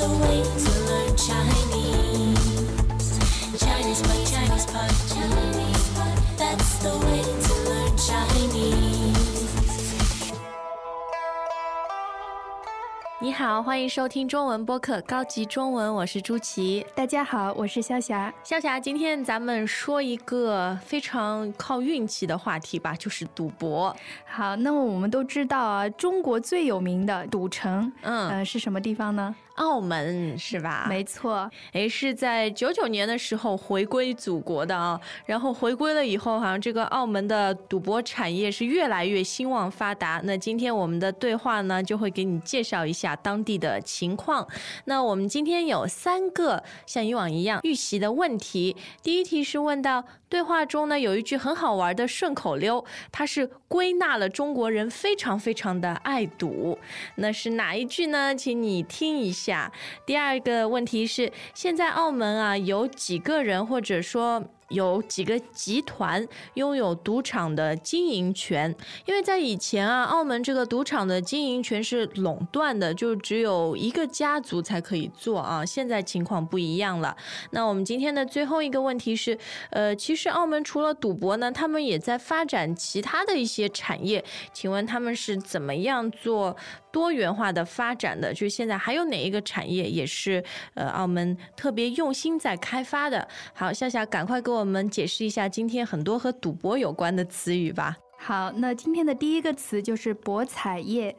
the way to learn Chinese. 你好，欢迎收听中文播客高级中文，我是朱琪。大家好，我是肖霞。肖霞，今天咱们说一个非常靠运气的话题吧，就是赌博。好，那么我们都知道啊，中国最有名的赌城，嗯，呃，是什么地方呢？澳门是吧？没错，哎，是在九九年的时候回归祖国的啊。然后回归了以后，好像这个澳门的赌博产业是越来越兴旺发达。那今天我们的对话呢，就会给你介绍一下。当地的情况。那我们今天有三个，像以往一样预习的问题。第一题是问到。对话中呢有一句很好玩的顺口溜，它是归纳了中国人非常非常的爱赌，那是哪一句呢？请你听一下。第二个问题是，现在澳门啊有几个人或者说有几个集团拥有赌场的经营权？因为在以前啊，澳门这个赌场的经营权是垄断的，就只有一个家族才可以做啊。现在情况不一样了。那我们今天的最后一个问题是，呃，其是澳门除了赌博呢，他们也在发展其他的一些产业。请问他们是怎么样做多元化的发展的？就现在还有哪一个产业也是呃澳门特别用心在开发的？好，夏夏赶快给我们解释一下今天很多和赌博有关的词语吧。好，那今天的第一个词就是博彩业，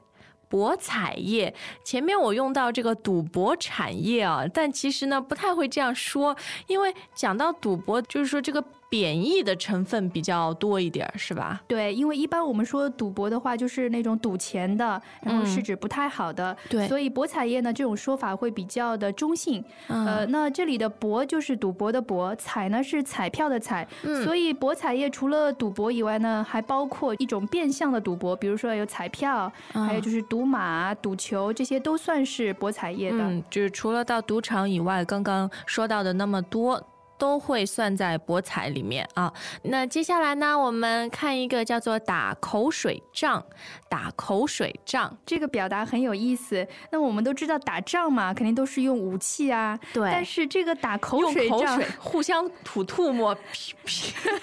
博彩业。前面我用到这个赌博产业啊，但其实呢不太会这样说，因为讲到赌博就是说这个。贬义的成分比较多一点是吧？对，因为一般我们说赌博的话，就是那种赌钱的，然后是指不太好的。对，所以博彩业呢，这种说法会比较的中性。呃，那这里的“博”就是赌博的“博”，“彩”呢是彩票的“彩”。嗯。所以博彩业除了赌博以外呢，还包括一种变相的赌博，比如说有彩票，还有就是赌马、赌球，这些都算是博彩业的。嗯，就是除了到赌场以外，刚刚说到的那么多。都会算在博彩里面啊。那接下来呢，我们看一个叫做打口水仗。打口水仗，这个表达很有意思。那我们都知道打仗嘛，肯定都是用武器啊。对。但是这个打口水仗，用口水互相吐吐沫，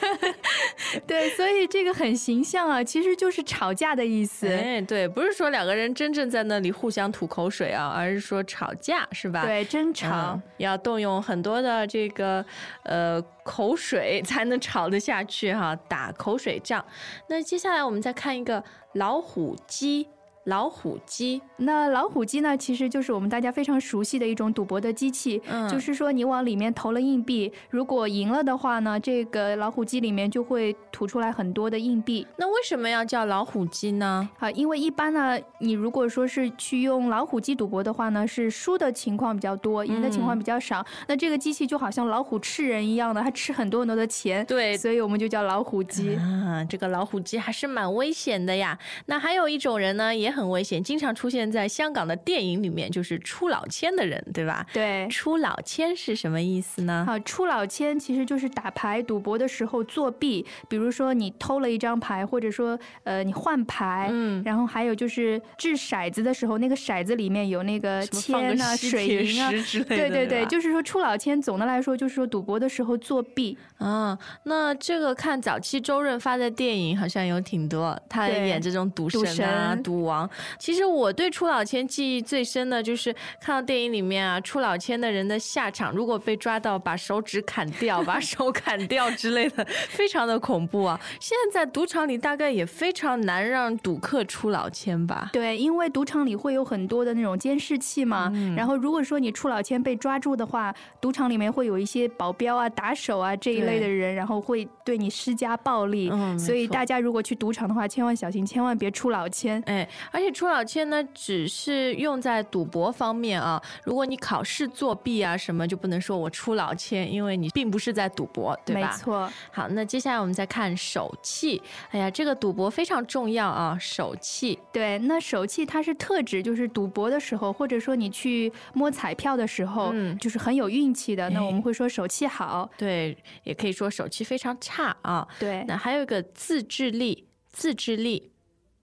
对，所以这个很形象啊，其实就是吵架的意思。哎，对，不是说两个人真正在那里互相吐口水啊，而是说吵架是吧？对，争吵要动用很多的这个。呃，口水才能吵得下去哈，打口水仗。那接下来我们再看一个老虎鸡。老虎机，那老虎机呢，其实就是我们大家非常熟悉的一种赌博的机器。嗯，就是说你往里面投了硬币，如果赢了的话呢，这个老虎机里面就会吐出来很多的硬币。那为什么要叫老虎机呢？啊，因为一般呢，你如果说是去用老虎机赌博的话呢，是输的情况比较多，赢的情况比较少。那这个机器就好像老虎吃人一样的，它吃很多很多的钱。对，所以我们就叫老虎机。啊，这个老虎机还是蛮危险的呀。那还有一种人呢，也。很危险，经常出现在香港的电影里面，就是出老千的人，对吧？对，出老千是什么意思呢？啊，出老千其实就是打牌赌博的时候作弊，比如说你偷了一张牌，或者说呃你换牌，嗯，然后还有就是掷骰子的时候，那个骰子里面有那个铅啊、水银啊之类的。对对对，就是说出老千。总的来说，就是说赌博的时候作弊。啊，那这个看早期周润发的电影好像有挺多，他演这种赌神啊、赌王。其实我对出老千记忆最深的就是看到电影里面啊，出老千的人的下场，如果被抓到，把手指砍掉，把手 砍掉之类的，非常的恐怖啊。现在赌场里大概也非常难让赌客出老千吧？对，因为赌场里会有很多的那种监视器嘛。然后如果说你出老千被抓住的话，赌场里面会有一些保镖啊、打手啊这一类的人，然后会对你施加暴力。所以大家如果去赌场的话，千万小心，千万别出老千。哎。而且出老千呢，只是用在赌博方面啊。如果你考试作弊啊什么，就不能说我出老千，因为你并不是在赌博，对吧？没错。好，那接下来我们再看手气。哎呀，这个赌博非常重要啊，手气。对，那手气它是特指，就是赌博的时候，或者说你去摸彩票的时候，嗯、就是很有运气的。那我们会说手气好。对，也可以说手气非常差啊。对。那还有一个自制力，自制力。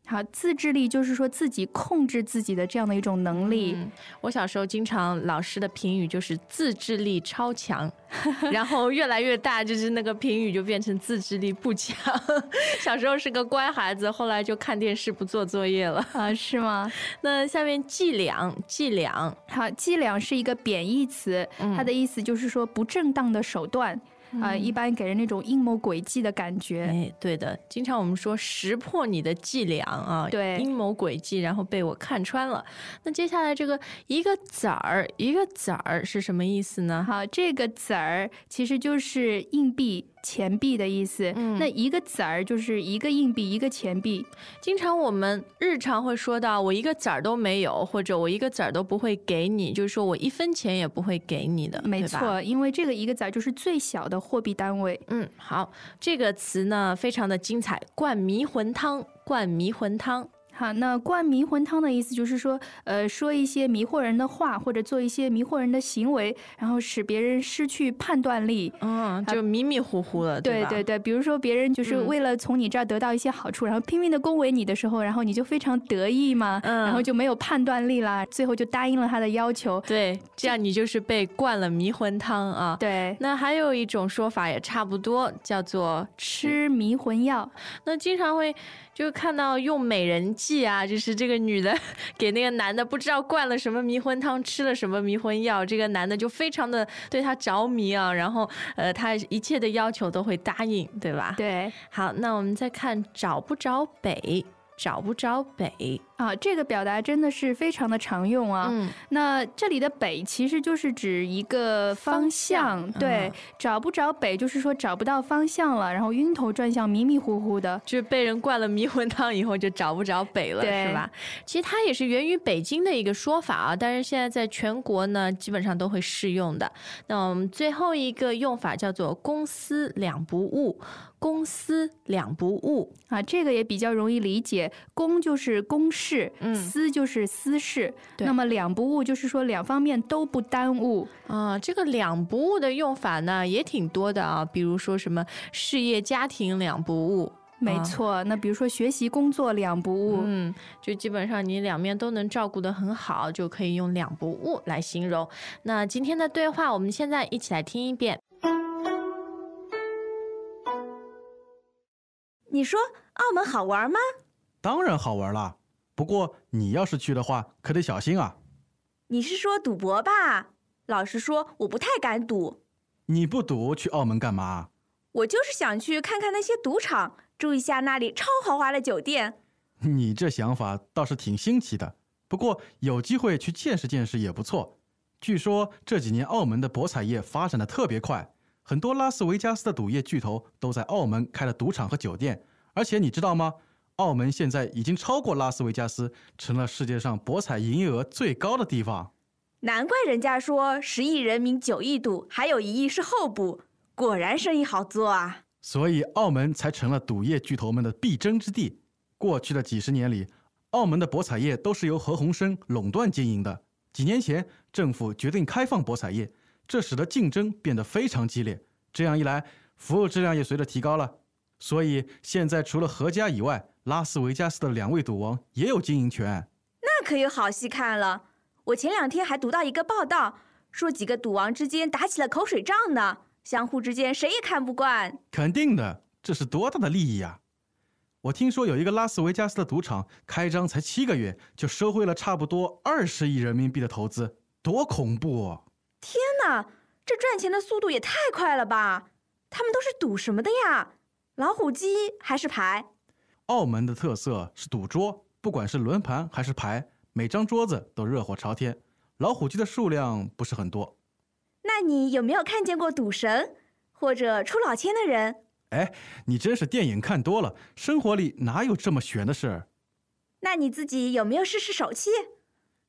好，自制力就是说自己控制自己的这样的一种能力。我小时候经常老师的评语就是自制力超强，然后越来越大，就是那个评语就变成自制力不强。小时候是个乖孩子，后来就看电视不做作业了啊，是吗？那下面伎俩，伎俩，好，伎俩是一个贬义词，它的意思就是说不正当的手段。啊，一般给人那种阴谋诡计的感觉。哎，对的，经常我们说识破你的伎俩啊，对，阴谋诡计，然后被我看穿了。那接下来这个一个子儿一个子儿是什么意思呢？哈，这个子儿其实就是硬币。钱币的意思，那一个子儿就是一个硬币，一个钱币。经常我们日常会说到，我一个子儿都没有，或者我一个子儿都不会给你，就是说我一分钱也不会给你的，没错。因为这个一个子儿就是最小的货币单位。嗯，好，这个词呢非常的精彩，灌迷魂汤，灌迷魂汤。好，那灌迷魂汤的意思就是说，呃，说一些迷惑人的话，或者做一些迷惑人的行为，然后使别人失去判断力，嗯，就迷迷糊糊了，对对对对，比如说别人就是为了从你这儿得到一些好处，然后拼命的恭维你的时候，然后你就非常得意嘛，嗯，然后就没有判断力啦，最后就答应了他的要求，对，这样你就是被灌了迷魂汤啊。对，那还有一种说法也差不多，叫做吃迷魂药，那经常会。就看到用美人计啊，就是这个女的给那个男的不知道灌了什么迷魂汤，吃了什么迷魂药，这个男的就非常的对她着迷啊，然后呃，他一切的要求都会答应，对吧？对，好，那我们再看找不着北。找不着北啊，这个表达真的是非常的常用啊。那这里的北其实就是指一个方向，对，找不着北就是说找不到方向了，然后晕头转向、迷迷糊糊的，就是被人灌了迷魂汤以后就找不着北了，是吧？其实它也是源于北京的一个说法啊，但是现在在全国呢基本上都会适用的。那我们最后一个用法叫做“公私两不误”。公私两不误啊，这个也比较容易理解。公就是公事，嗯，私就是私事。那么两不误就是说两方面都不耽误啊。这个两不误的用法呢，也挺多的啊。比如说什么事业家庭两不误，没错。那比如说学习工作两不误，嗯，就基本上你两面都能照顾得很好，就可以用两不误来形容。那今天的对话，我们现在一起来听一遍。你说澳门好玩吗？当然好玩啦！不过你要是去的话，可得小心啊。你是说赌博吧？老实说，我不太敢赌。你不赌去澳门干嘛？我就是想去看看那些赌场，住一下那里超豪华的酒店。你这想法倒是挺新奇的。不过有机会去见识见识也不错。据说这几年澳门的博彩业发展的特别快。很多拉斯维加斯的赌业巨头都在澳门开了赌场和酒店，而且你知道吗？澳门现在已经超过拉斯维加斯，成了世界上博彩营业额最高的地方。难怪人家说十亿人民九亿赌，还有一亿是后补，果然生意好做啊！所以澳门才成了赌业巨头们的必争之地。过去的几十年里，澳门的博彩业都是由何鸿燊垄断经营的。几年前，政府决定开放博彩业。这使得竞争变得非常激烈，这样一来，服务质量也随着提高了。所以现在除了何家以外，拉斯维加斯的两位赌王也有经营权，那可有好戏看了。我前两天还读到一个报道，说几个赌王之间打起了口水仗呢，相互之间谁也看不惯。肯定的，这是多大的利益呀！我听说有一个拉斯维加斯的赌场开张才七个月，就收回了差不多二十亿人民币的投资，多恐怖！天哪，这赚钱的速度也太快了吧！他们都是赌什么的呀？老虎机还是牌？澳门的特色是赌桌，不管是轮盘还是牌，每张桌子都热火朝天。老虎机的数量不是很多。那你有没有看见过赌神或者出老千的人？哎，你真是电影看多了，生活里哪有这么悬的事？儿？那你自己有没有试试手气？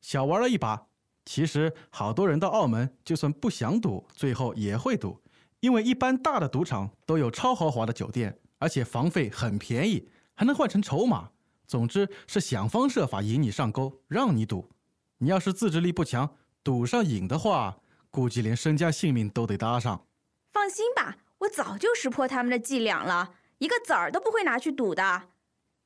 小玩了一把。其实好多人到澳门，就算不想赌，最后也会赌，因为一般大的赌场都有超豪华的酒店，而且房费很便宜，还能换成筹码。总之是想方设法引你上钩，让你赌。你要是自制力不强，赌上瘾的话，估计连身家性命都得搭上。放心吧，我早就识破他们的伎俩了，一个子儿都不会拿去赌的。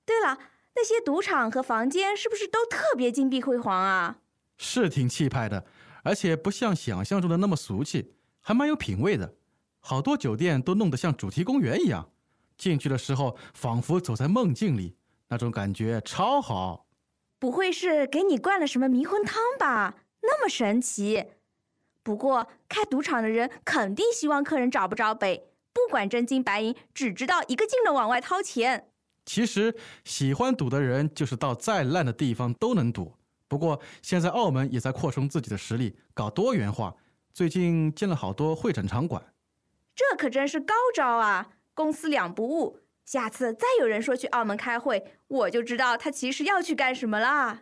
对了，那些赌场和房间是不是都特别金碧辉煌啊？是挺气派的，而且不像想象中的那么俗气，还蛮有品位的。好多酒店都弄得像主题公园一样，进去的时候仿佛走在梦境里，那种感觉超好。不会是给你灌了什么迷魂汤吧？那么神奇？不过开赌场的人肯定希望客人找不着北，不管真金白银，只知道一个劲的往外掏钱。其实喜欢赌的人，就是到再烂的地方都能赌。不过，现在澳门也在扩充自己的实力，搞多元化。最近建了好多会展场馆，这可真是高招啊！公司两不误。下次再有人说去澳门开会，我就知道他其实要去干什么啦。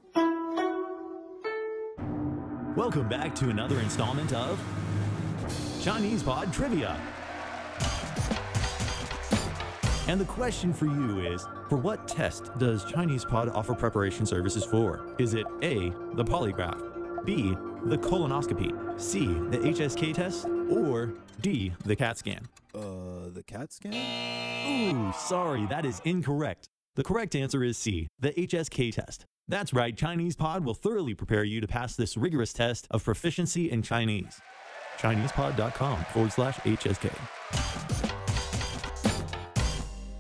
Welcome back to another installment of Chinese Pod Trivia. And the question for you is, for what test does Chinese Pod offer preparation services for? Is it A, the polygraph, B, the colonoscopy, C, the HSK test, or D, the CAT scan? Uh, the CAT scan? Ooh, sorry, that is incorrect. The correct answer is C, the HSK test. That's right, Chinese Pod will thoroughly prepare you to pass this rigorous test of proficiency in Chinese. ChinesePod.com forward slash HSK.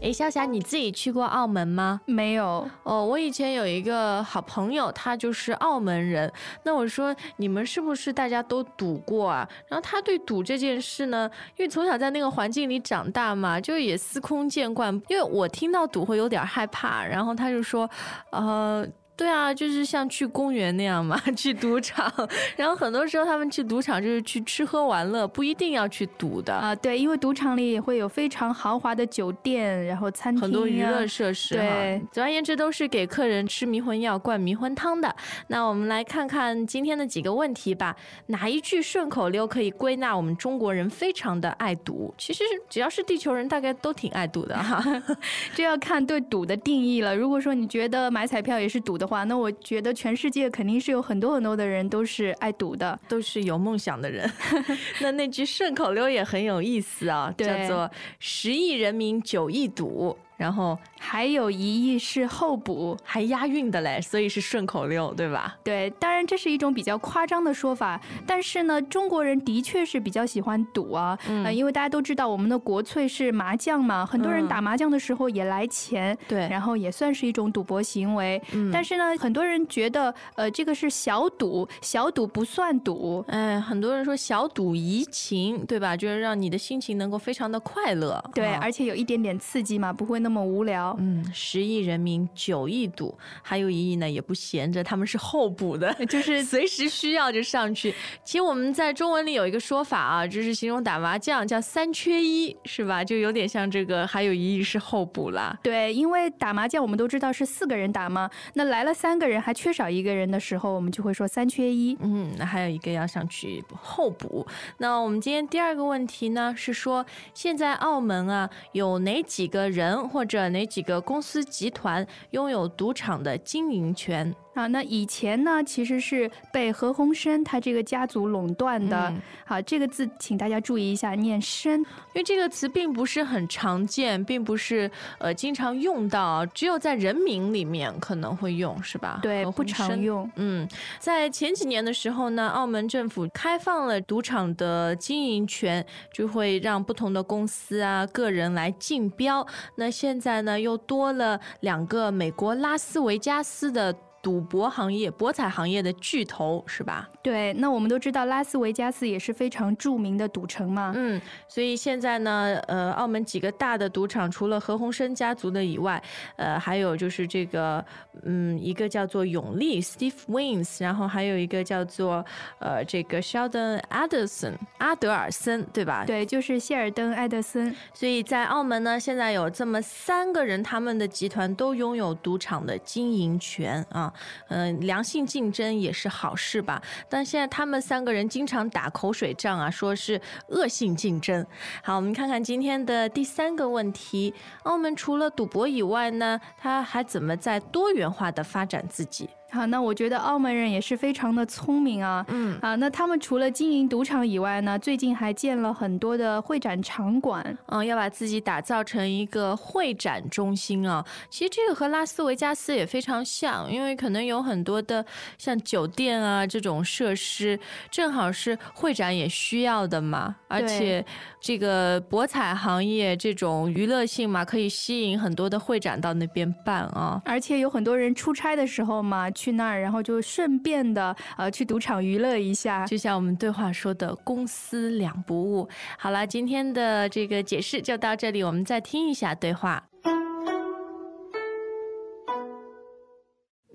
李潇霞，你自己去过澳门吗？没有。哦，我以前有一个好朋友，他就是澳门人。那我说，你们是不是大家都赌过啊？然后他对赌这件事呢，因为从小在那个环境里长大嘛，就也司空见惯。因为我听到赌会有点害怕，然后他就说，呃。对啊，就是像去公园那样嘛，去赌场，然后很多时候他们去赌场就是去吃喝玩乐，不一定要去赌的啊。对，因为赌场里也会有非常豪华的酒店，然后餐厅，很多娱乐设施。对，总而言之都是给客人吃迷魂药、灌迷魂汤的。那我们来看看今天的几个问题吧。哪一句顺口溜可以归纳我们中国人非常的爱赌？其实只要是地球人，大概都挺爱赌的哈，这要看对赌的定义了。如果说你觉得买彩票也是赌的，话那我觉得全世界肯定是有很多很多的人都是爱赌的，都是有梦想的人。那那句顺口溜也很有意思啊，叫做“十亿人民九亿赌”，然后。还有一亿是后补，还押韵的嘞，所以是顺口溜，对吧？对，当然这是一种比较夸张的说法，但是呢，中国人的确是比较喜欢赌啊，嗯，因为大家都知道我们的国粹是麻将嘛，很多人打麻将的时候也来钱，对，然后也算是一种赌博行为。但是呢，很多人觉得，呃，这个是小赌，小赌不算赌。嗯，很多人说小赌怡情，对吧？就是让你的心情能够非常的快乐。对，而且有一点点刺激嘛，不会那么无聊。嗯，十亿人民九亿赌，还有一亿呢也不闲着，他们是候补的，就是 随时需要就上去。其实我们在中文里有一个说法啊，就是形容打麻将叫“三缺一”，是吧？就有点像这个，还有一亿是候补了。对，因为打麻将我们都知道是四个人打嘛，那来了三个人还缺少一个人的时候，我们就会说“三缺一”。嗯，那还有一个要上去候补。那我们今天第二个问题呢是说，现在澳门啊有哪几个人或者哪几几个公司集团拥有赌场的经营权。啊，那以前呢，其实是被何鸿燊他这个家族垄断的。好，这个字请大家注意一下，念“燊”，因为这个词并不是很常见，并不是呃经常用到，只有在人名里面可能会用，是吧？对，不常用。嗯，在前几年的时候呢，澳门政府开放了赌场的经营权，就会让不同的公司啊、个人来竞标。那现在呢，又多了两个美国拉斯维加斯的。赌博行业，博彩行业的巨头是吧？对，那我们都知道拉斯维加斯也是非常著名的赌城嘛。嗯，所以现在呢，呃，澳门几个大的赌场除了何鸿燊家族的以外，呃，还有就是这个，嗯，一个叫做永利 Steve w i n n s 然后还有一个叫做呃这个 Sheldon Adelson 阿德尔森，对吧？对，就是谢尔登·艾德森。所以在澳门呢，现在有这么三个人，他们的集团都拥有赌场的经营权啊。嗯，良性竞争也是好事吧。但现在他们三个人经常打口水仗啊，说是恶性竞争。好，我们看看今天的第三个问题：澳门除了赌博以外呢，它还怎么在多元化的发展自己？好，那我觉得澳门人也是非常的聪明啊。嗯啊，那他们除了经营赌场以外呢，最近还建了很多的会展场馆，嗯，要把自己打造成一个会展中心啊。其实这个和拉斯维加斯也非常像，因为可能有很多的像酒店啊这种设施，正好是会展也需要的嘛。而且这个博彩行业这种娱乐性嘛，可以吸引很多的会展到那边办啊。而且有很多人出差的时候嘛。去那儿，然后就顺便的呃去赌场娱乐一下，就像我们对话说的，公私两不误。好了，今天的这个解释就到这里，我们再听一下对话。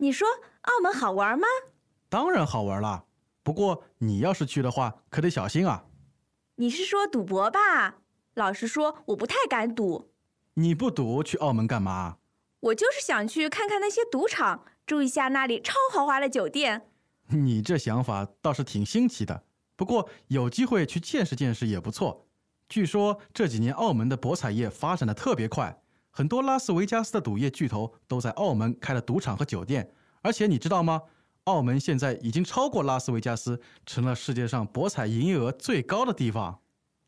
你说澳门好玩吗？当然好玩啦，不过你要是去的话，可得小心啊。你是说赌博吧？老实说，我不太敢赌。你不赌，去澳门干嘛？我就是想去看看那些赌场。住一下那里超豪华的酒店，你这想法倒是挺新奇的。不过有机会去见识见识也不错。据说这几年澳门的博彩业发展的特别快，很多拉斯维加斯的赌业巨头都在澳门开了赌场和酒店。而且你知道吗？澳门现在已经超过拉斯维加斯，成了世界上博彩营业额最高的地方。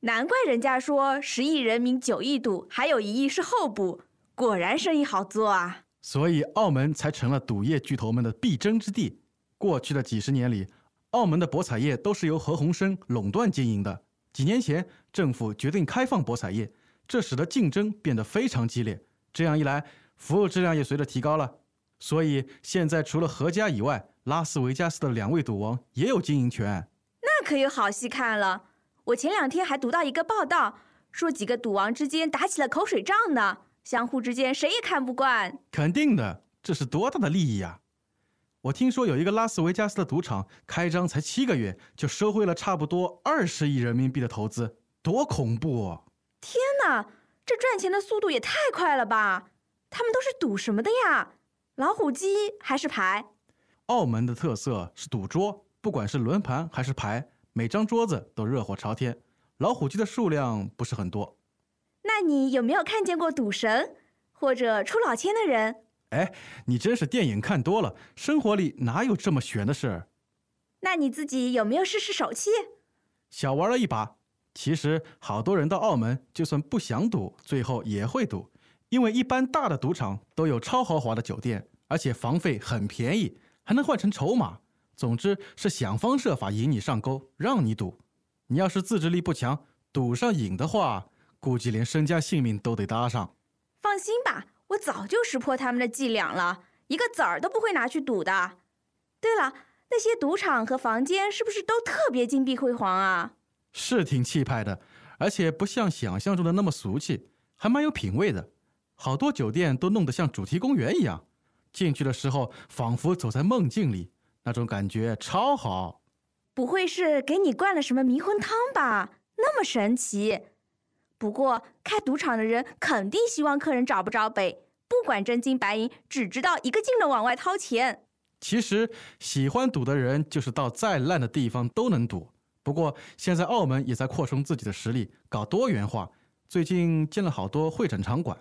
难怪人家说十亿人民九亿赌，还有一亿是候补。果然生意好做啊。所以澳门才成了赌业巨头们的必争之地。过去的几十年里，澳门的博彩业都是由何鸿燊垄断经营的。几年前，政府决定开放博彩业，这使得竞争变得非常激烈。这样一来，服务质量也随着提高了。所以现在除了何家以外，拉斯维加斯的两位赌王也有经营权。那可有好戏看了！我前两天还读到一个报道，说几个赌王之间打起了口水仗呢。相互之间谁也看不惯，肯定的，这是多大的利益呀！我听说有一个拉斯维加斯的赌场开张才七个月，就收回了差不多二十亿人民币的投资，多恐怖！天哪，这赚钱的速度也太快了吧！他们都是赌什么的呀？老虎机还是牌？澳门的特色是赌桌，不管是轮盘还是牌，每张桌子都热火朝天。老虎机的数量不是很多。那你有没有看见过赌神或者出老千的人？哎，你真是电影看多了，生活里哪有这么悬的事？儿？那你自己有没有试试手气？小玩了一把。其实好多人到澳门，就算不想赌，最后也会赌，因为一般大的赌场都有超豪华的酒店，而且房费很便宜，还能换成筹码。总之是想方设法引你上钩，让你赌。你要是自制力不强，赌上瘾的话。估计连身家性命都得搭上。放心吧，我早就识破他们的伎俩了，一个子儿都不会拿去赌的。对了，那些赌场和房间是不是都特别金碧辉煌啊？是挺气派的，而且不像想象中的那么俗气，还蛮有品位的。好多酒店都弄得像主题公园一样，进去的时候仿佛走在梦境里，那种感觉超好。不会是给你灌了什么迷魂汤吧？那么神奇？不过，开赌场的人肯定希望客人找不着北，不管真金白银，只知道一个劲的往外掏钱。其实，喜欢赌的人就是到再烂的地方都能赌。不过，现在澳门也在扩充自己的实力，搞多元化，最近建了好多会展场馆。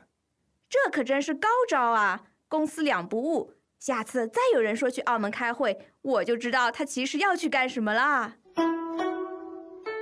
这可真是高招啊！公司两不误。下次再有人说去澳门开会，我就知道他其实要去干什么啦。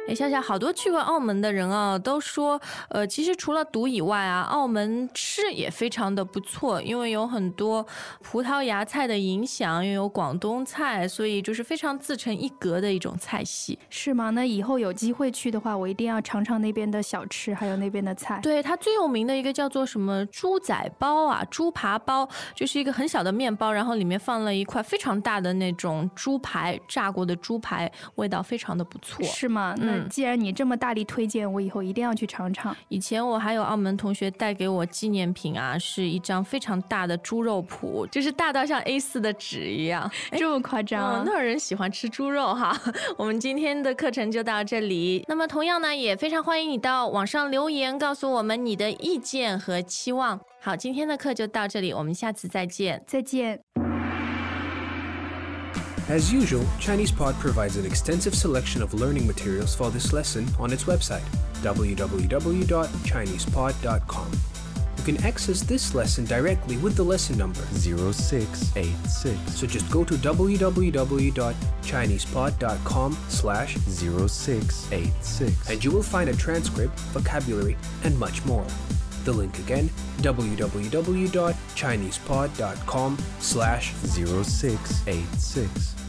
哎，笑笑，好多去过澳门的人啊，都说，呃，其实除了赌以外啊，澳门吃也非常的不错，因为有很多葡萄牙菜的影响，又有广东菜，所以就是非常自成一格的一种菜系，是吗？那以后有机会去的话，我一定要尝尝那边的小吃，还有那边的菜。对，它最有名的一个叫做什么猪仔包啊，猪扒包，就是一个很小的面包，然后里面放了一块非常大的那种猪排，炸过的猪排，味道非常的不错，是吗？嗯。既然你这么大力推荐，我以后一定要去尝尝。以前我还有澳门同学带给我纪念品啊，是一张非常大的猪肉脯，就是大到像 A4 的纸一样，这么夸张？嗯，那儿人喜欢吃猪肉哈。我们今天的课程就到这里，那么同样呢，也非常欢迎你到网上留言，告诉我们你的意见和期望。好，今天的课就到这里，我们下次再见。再见。As usual, ChinesePod provides an extensive selection of learning materials for this lesson on its website, www.chinesepod.com. You can access this lesson directly with the lesson number 0686. So just go to www.chinesepod.com slash 0686 and you will find a transcript, vocabulary, and much more. The link again, www.chinesepod.com slash 0686.